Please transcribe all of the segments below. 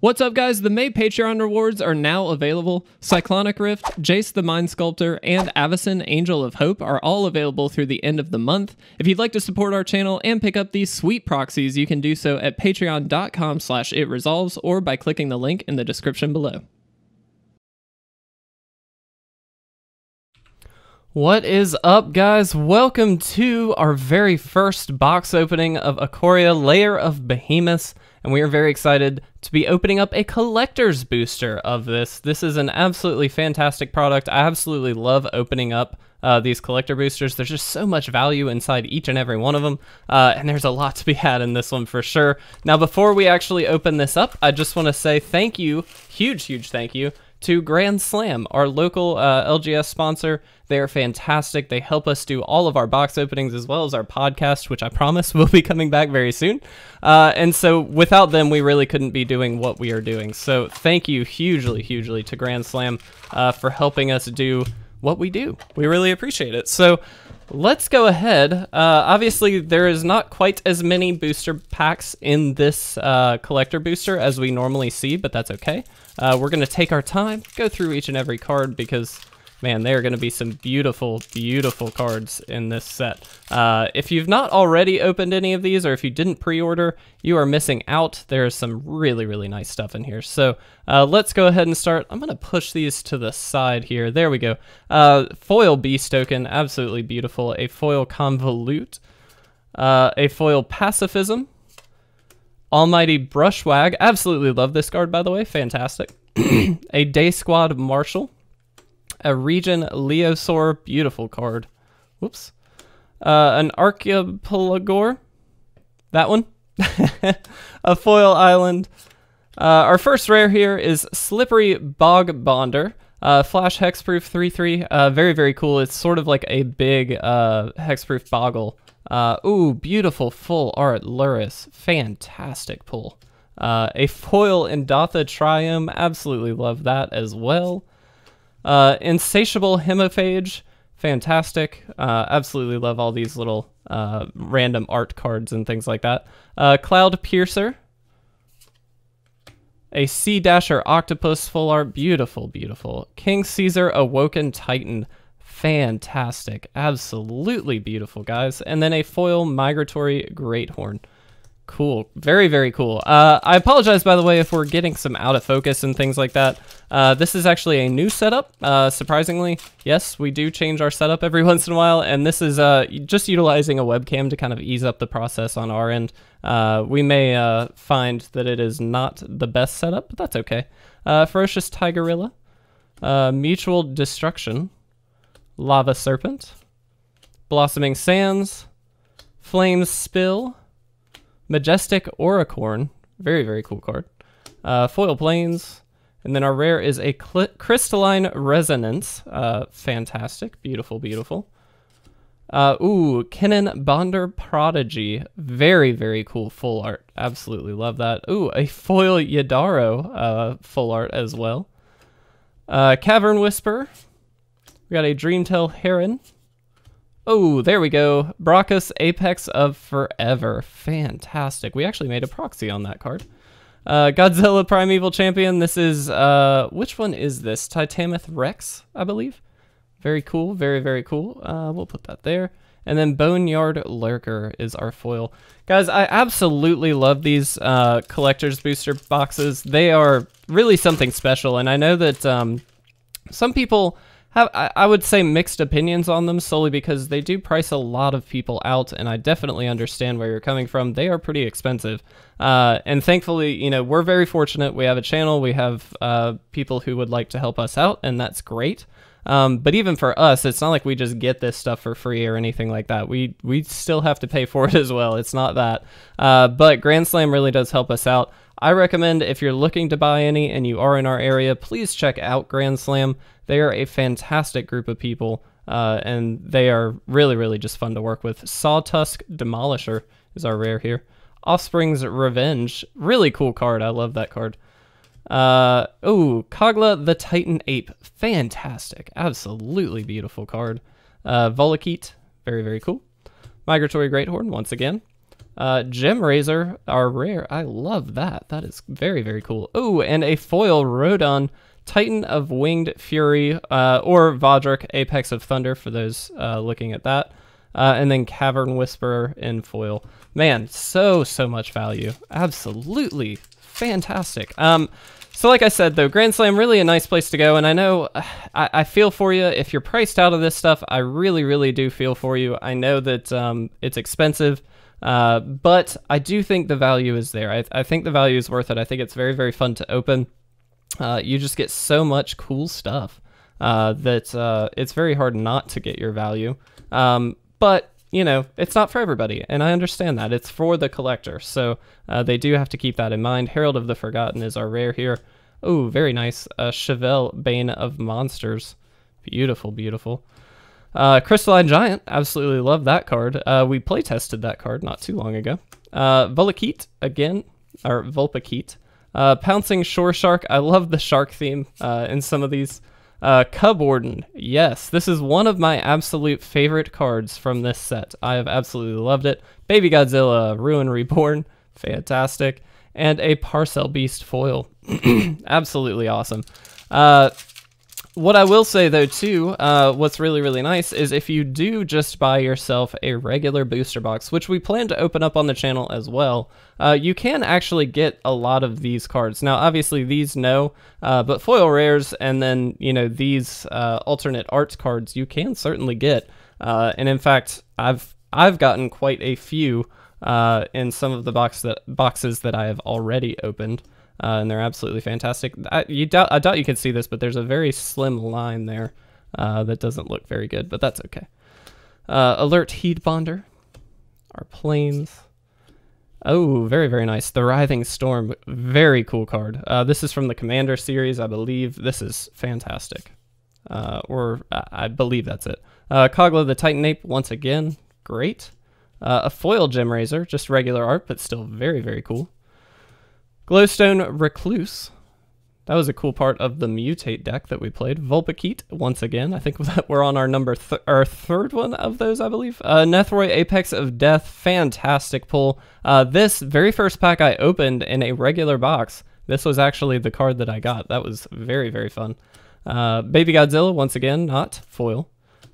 What's up guys, the May Patreon rewards are now available. Cyclonic Rift, Jace the Mind Sculptor, and Avison Angel of Hope are all available through the end of the month. If you'd like to support our channel and pick up these sweet proxies, you can do so at patreon.com slash itresolves or by clicking the link in the description below. What is up, guys? Welcome to our very first box opening of Aquaria Layer of Behemoth and we are very excited to be opening up a collector's booster of this. This is an absolutely fantastic product. I absolutely love opening up uh, these collector boosters. There's just so much value inside each and every one of them, uh, and there's a lot to be had in this one for sure. Now, before we actually open this up, I just want to say thank you, huge, huge thank you to Grand Slam, our local uh, LGS sponsor. They are fantastic. They help us do all of our box openings as well as our podcast, which I promise will be coming back very soon. Uh, and so without them, we really couldn't be doing what we are doing. So thank you hugely, hugely to Grand Slam uh, for helping us do what we do. We really appreciate it. So let's go ahead. Uh, obviously, there is not quite as many booster packs in this uh, collector booster as we normally see, but that's okay. Uh, we're going to take our time, go through each and every card because man, they are going to be some beautiful, beautiful cards in this set. Uh, if you've not already opened any of these, or if you didn't pre-order, you are missing out. There is some really, really nice stuff in here. So uh, let's go ahead and start. I'm going to push these to the side here. There we go. Uh, foil Beast token, absolutely beautiful. A foil Convolute, uh, a foil Pacifism, Almighty Brushwag. Absolutely love this card, by the way. Fantastic. a Day Squad Marshal a region Leosaur, beautiful card. Whoops. Uh, an Archipelagor, that one. a foil island. Uh, our first rare here is Slippery Bog Bonder. Uh, flash hexproof 3 3. Uh, very, very cool. It's sort of like a big uh, hexproof boggle. Uh, ooh, beautiful full art Luris. Fantastic pull. Uh, a foil Indatha Triumph. Absolutely love that as well. Uh, Insatiable Hemophage, fantastic. Uh, absolutely love all these little uh, random art cards and things like that. Uh, Cloud Piercer, a Sea Dasher Octopus full art, beautiful, beautiful. King Caesar Awoken Titan, fantastic, absolutely beautiful, guys. And then a foil Migratory Great Horn. Cool. Very, very cool. Uh, I apologize, by the way, if we're getting some out of focus and things like that. Uh, this is actually a new setup, uh, surprisingly. Yes, we do change our setup every once in a while, and this is uh, just utilizing a webcam to kind of ease up the process on our end. Uh, we may uh, find that it is not the best setup, but that's okay. Ferocious Tigerilla, Mutual Destruction, Lava Serpent, Blossoming Sands, Flames Spill, Majestic Oricorn, very, very cool card. Uh, foil Planes, and then our rare is a Crystalline Resonance, uh, fantastic, beautiful, beautiful. Uh, ooh, Kenan Bonder Prodigy, very, very cool full art, absolutely love that. Ooh, a foil Yadaro uh, full art as well. Uh, Cavern Whisper, we got a Dreamtail Heron, Oh, there we go. Brockus Apex of Forever. Fantastic. We actually made a proxy on that card. Uh, Godzilla Primeval Champion. This is, uh, which one is this? Titamoth Rex, I believe. Very cool. Very, very cool. Uh, we'll put that there. And then Boneyard Lurker is our foil. Guys, I absolutely love these uh, collector's booster boxes. They are really something special. And I know that um, some people have I, I would say mixed opinions on them solely because they do price a lot of people out, and I definitely understand where you're coming from. They are pretty expensive, uh, and thankfully, you know, we're very fortunate. We have a channel, we have uh, people who would like to help us out, and that's great. Um, but even for us, it's not like we just get this stuff for free or anything like that. We we still have to pay for it as well. It's not that. Uh, but Grand Slam really does help us out. I recommend if you're looking to buy any and you are in our area, please check out Grand Slam. They are a fantastic group of people, uh, and they are really, really just fun to work with. Sawtusk Demolisher is our rare here. Offspring's Revenge, really cool card. I love that card. Uh, oh, Kogla the Titan Ape, fantastic, absolutely beautiful card. Uh, Volokite, very, very cool. Migratory Great Horn, once again, uh, Gem Razor are rare. I love that. That is very, very cool. Oh, and a foil Rodon, Titan of Winged Fury, uh, or Vodrick, Apex of Thunder, for those uh, looking at that. Uh, and then Cavern Whisperer in foil. Man, so, so much value. Absolutely fantastic. Um, so like I said, though, Grand Slam, really a nice place to go. And I know I, I, feel for you. If you're priced out of this stuff, I really, really do feel for you. I know that um, it's expensive. Uh, but I do think the value is there. I, I, think the value is worth it. I think it's very, very fun to open. Uh, you just get so much cool stuff uh, that uh, it's very hard not to get your value. Um, but, you know, it's not for everybody, and I understand that. It's for the collector, so uh, they do have to keep that in mind. Herald of the Forgotten is our rare here. Oh, very nice. Uh, Chevelle Bane of Monsters. Beautiful, beautiful. Uh, Crystalline Giant, absolutely love that card. Uh, we play tested that card not too long ago. Uh, Volakete, again, or Volpakite, Uh, Pouncing Shore Shark, I love the shark theme uh, in some of these. Uh, Cub Warden, yes, this is one of my absolute favorite cards from this set. I have absolutely loved it. Baby Godzilla, Ruin Reborn, fantastic. And a Parcel Beast foil, absolutely awesome. Uh, what I will say though too, uh, what's really really nice is if you do just buy yourself a regular booster box, which we plan to open up on the channel as well, uh, you can actually get a lot of these cards. Now obviously these no, uh, but foil rares and then you know these uh, alternate arts cards you can certainly get. Uh, and in fact, I've I've gotten quite a few uh, in some of the box that boxes that I have already opened uh, and they're absolutely fantastic. I, you doubt, I doubt you can see this, but there's a very slim line there uh, that doesn't look very good, but that's okay. Uh, alert heat bonder, our planes. Oh, very, very nice. The Writhing Storm, very cool card. Uh, this is from the Commander series, I believe. This is fantastic. Uh, or I believe that's it. Uh, the Titan Ape, once again, great. Uh, a foil gem razor, just regular art, but still very, very cool. Glowstone Recluse. That was a cool part of the Mutate deck that we played. Vulpikeet, once again. I think that we're on our number th our third one of those, I believe. Uh, Nethroy Apex of Death, fantastic pull. Uh, this very first pack I opened in a regular box. This was actually the card that I got. That was very, very fun. Uh, Baby Godzilla, once again, not foil.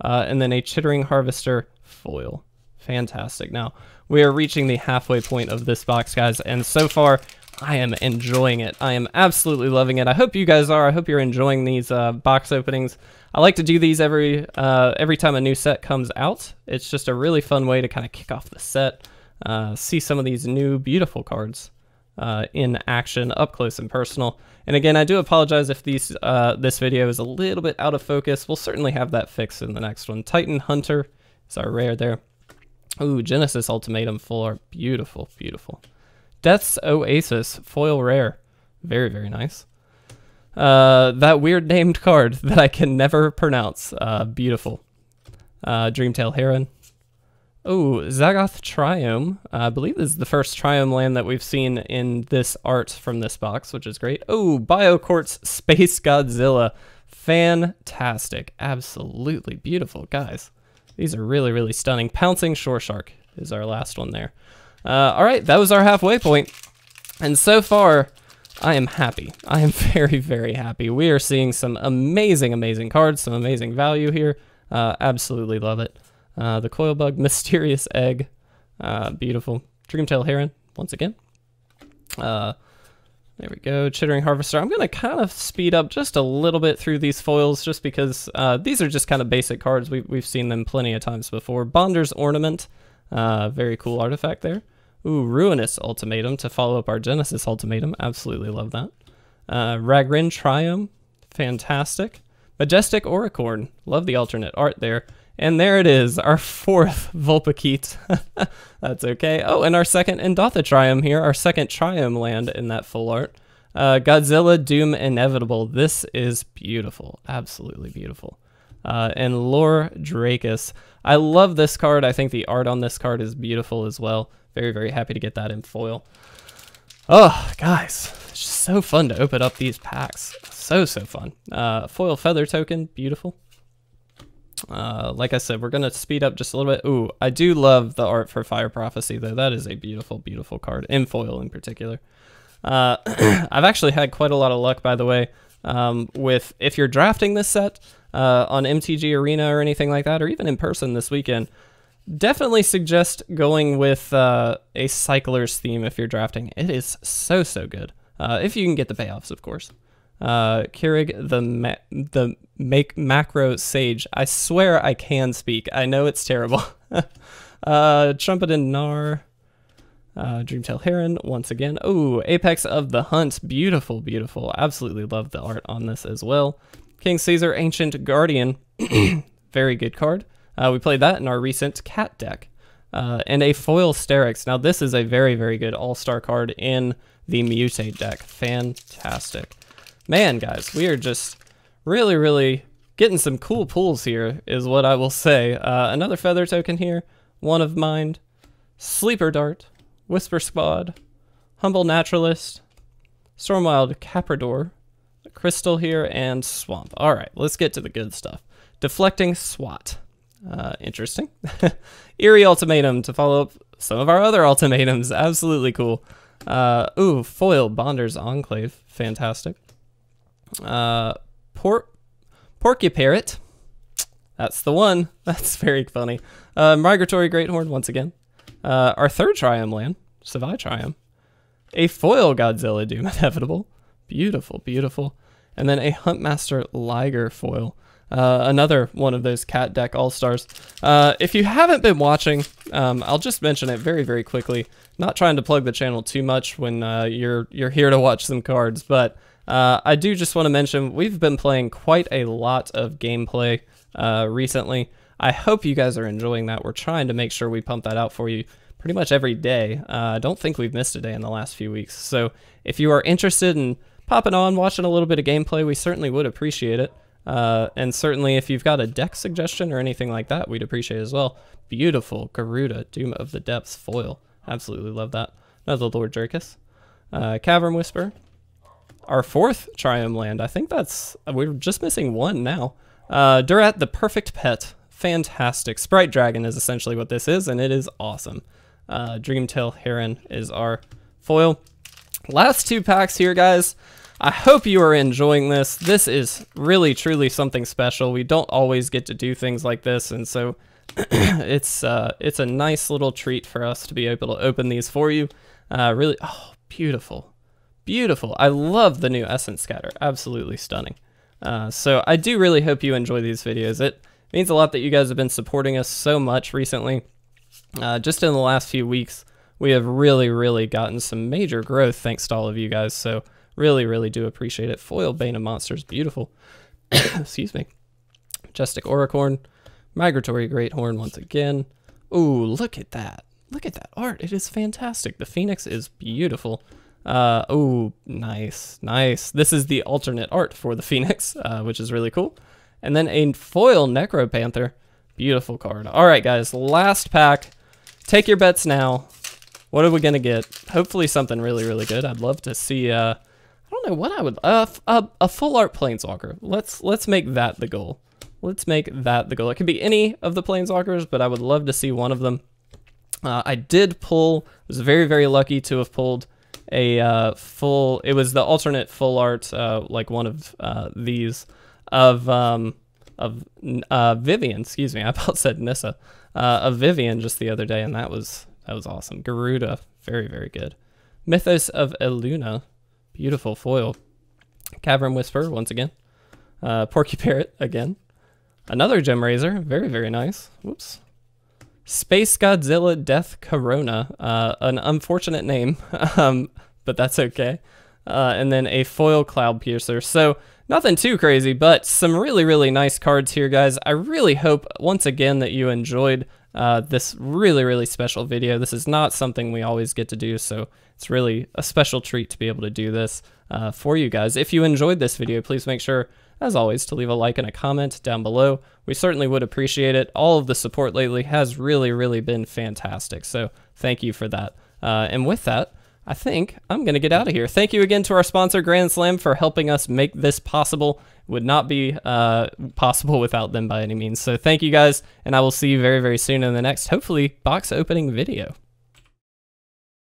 Uh, and then a Chittering Harvester foil. Fantastic. Now, we are reaching the halfway point of this box, guys, and so far I am enjoying it. I am absolutely loving it. I hope you guys are. I hope you're enjoying these uh, box openings. I like to do these every uh, every time a new set comes out. It's just a really fun way to kind of kick off the set, uh, see some of these new beautiful cards uh, in action up close and personal. And again, I do apologize if these uh, this video is a little bit out of focus. We'll certainly have that fixed in the next one. Titan Hunter is our rare there. Ooh, Genesis Ultimatum full art. Beautiful, beautiful. Death's Oasis, foil rare. Very, very nice. Uh, that weird named card that I can never pronounce. Uh, beautiful. Uh, Dreamtail Heron. Oh, Zagoth Triome. I believe this is the first Triome land that we've seen in this art from this box, which is great. Oh, Bioquartz Space Godzilla. Fantastic. Absolutely beautiful, guys. These are really, really stunning. Pouncing Shore Shark is our last one there. Uh, all right, that was our halfway point. And so far, I am happy. I am very, very happy. We are seeing some amazing, amazing cards, some amazing value here. Uh, absolutely love it. Uh, the coil bug, mysterious egg, uh, beautiful. Dreamtail heron, once again. Uh, there we go, chittering harvester. I'm gonna kind of speed up just a little bit through these foils just because uh, these are just kind of basic cards. We've, we've seen them plenty of times before. Bonder's ornament, uh, very cool artifact there. Ooh, Ruinous Ultimatum to follow up our Genesis Ultimatum. Absolutely love that. Uh, Ragrin Triumph, fantastic. Majestic Oricorn, love the alternate art there. And there it is, our fourth Vulpikeet. That's okay. Oh, and our second triumph here, our second Triumph land in that full art. Uh, Godzilla Doom Inevitable. This is beautiful, absolutely beautiful uh, and Lore Drakus. I love this card. I think the art on this card is beautiful as well. Very, very happy to get that in foil. Oh, guys, it's just so fun to open up these packs. So, so fun. Uh, foil Feather Token, beautiful. Uh, like I said, we're going to speed up just a little bit. Ooh, I do love the art for Fire Prophecy, though. That is a beautiful, beautiful card, in foil in particular. Uh, I've actually had quite a lot of luck, by the way, um, with if you're drafting this set, uh, on MTG Arena or anything like that, or even in person this weekend, definitely suggest going with uh, a cycler's theme if you're drafting. It is so so good uh, if you can get the payoffs, of course. Uh, Keurig the ma- the make macro sage. I swear I can speak. I know it's terrible. uh, Trumpet and Gnar. Uh, Dreamtail Heron, once again. Oh, Apex of the Hunt. Beautiful, beautiful. Absolutely love the art on this as well. King Caesar Ancient Guardian, very good card. Uh, we played that in our recent cat deck. Uh, and a foil Sterix. Now this is a very, very good all-star card in the Mutate deck. Fantastic. Man, guys, we are just really, really getting some cool pulls here is what I will say. Uh, another Feather token here, One of Mind, Sleeper Dart, Whisper Squad, Humble Naturalist, Stormwild Caprador, crystal here and swamp. All right, let's get to the good stuff. Deflecting SWAT. Uh, interesting. Eerie ultimatum to follow up some of our other ultimatums. Absolutely cool. Uh, ooh, foil Bonder's Enclave. Fantastic. Uh, por That's the one. That's very funny. Uh, migratory Great Horn once again. Uh, our third Triumph land, Savai Triumph. A foil Godzilla Doom Inevitable. Beautiful, beautiful and then a Huntmaster Liger foil. Uh, another one of those cat deck all-stars. Uh, if you haven't been watching, um, I'll just mention it very, very quickly. Not trying to plug the channel too much when uh, you're you're here to watch some cards, but uh, I do just want to mention we've been playing quite a lot of gameplay uh, recently. I hope you guys are enjoying that. We're trying to make sure we pump that out for you pretty much every day. Uh, I don't think we've missed a day in the last few weeks. So if you are interested in popping on, watching a little bit of gameplay. We certainly would appreciate it. Uh, and certainly if you've got a deck suggestion or anything like that, we'd appreciate as well. Beautiful Garuda, Doom of the Depths foil. Absolutely love that. Another Lord Jerkus. Uh, Cavern Whisper. Our fourth Triumph Land. I think that's, we're just missing one now. Uh, Durat, the perfect pet. Fantastic. Sprite Dragon is essentially what this is, and it is awesome. Uh, Dreamtail Heron is our foil last two packs here, guys. I hope you are enjoying this. This is really, truly something special. We don't always get to do things like this, and so it's uh, it's a nice little treat for us to be able to open these for you. Uh, really, oh, beautiful, beautiful. I love the new Essence Scatter. Absolutely stunning. Uh, so I do really hope you enjoy these videos. It means a lot that you guys have been supporting us so much recently. Uh, just in the last few weeks, we have really, really gotten some major growth thanks to all of you guys. So really, really do appreciate it. Foil Bane of Monsters, beautiful. Excuse me. Majestic Oracorn, Migratory Great Horn once again. Ooh, look at that. Look at that art. It is fantastic. The Phoenix is beautiful. Uh, oh, nice, nice. This is the alternate art for the Phoenix, uh, which is really cool. And then a foil Necro Panther. Beautiful card. All right, guys, last pack. Take your bets now. What are we gonna get? Hopefully something really, really good. I'd love to see. Uh, I don't know what I would. Uh, a, uh, a full art planeswalker. Let's let's make that the goal. Let's make that the goal. It could be any of the planeswalkers, but I would love to see one of them. Uh, I did pull. Was very very lucky to have pulled a uh, full. It was the alternate full art, uh, like one of uh, these of um, of uh, Vivian. Excuse me, I about said Nissa uh, of Vivian just the other day, and that was that was awesome. Garuda, very, very good. Mythos of Eluna, beautiful foil. Cavern Whisper, once again. Uh, Porky Parrot, again. Another Gem Razor, very, very nice. Whoops. Space Godzilla Death Corona, uh, an unfortunate name, um, but that's okay. Uh, and then a foil Cloud Piercer. So nothing too crazy, but some really, really nice cards here, guys. I really hope, once again, that you enjoyed uh, this really, really special video. This is not something we always get to do, so it's really a special treat to be able to do this uh, for you guys. If you enjoyed this video, please make sure, as always, to leave a like and a comment down below. We certainly would appreciate it. All of the support lately has really, really been fantastic, so thank you for that. Uh, and with that, I think I'm going to get out of here. Thank you again to our sponsor, Grand Slam, for helping us make this possible. Would not be uh, possible without them by any means. So thank you guys, and I will see you very, very soon in the next, hopefully, box opening video.